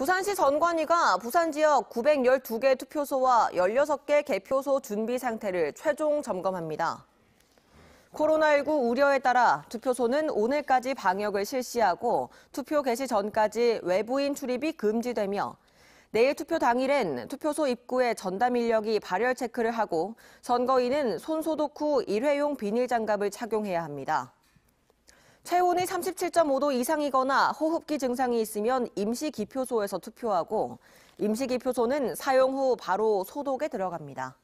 부산시 선관위가 부산 지역 912개 투표소와 16개 개표소 준비 상태를 최종 점검합니다. 코로나19 우려에 따라 투표소는 오늘까지 방역을 실시하고 투표 개시 전까지 외부인 출입이 금지되며 내일 투표 당일엔 투표소 입구에 전담 인력이 발열 체크를 하고 선거인은 손 소독 후 일회용 비닐 장갑을 착용해야 합니다. 체온이 37.5도 이상이거나 호흡기 증상이 있으면 임시기표소에서 투표하고 임시기표소는 사용 후 바로 소독에 들어갑니다.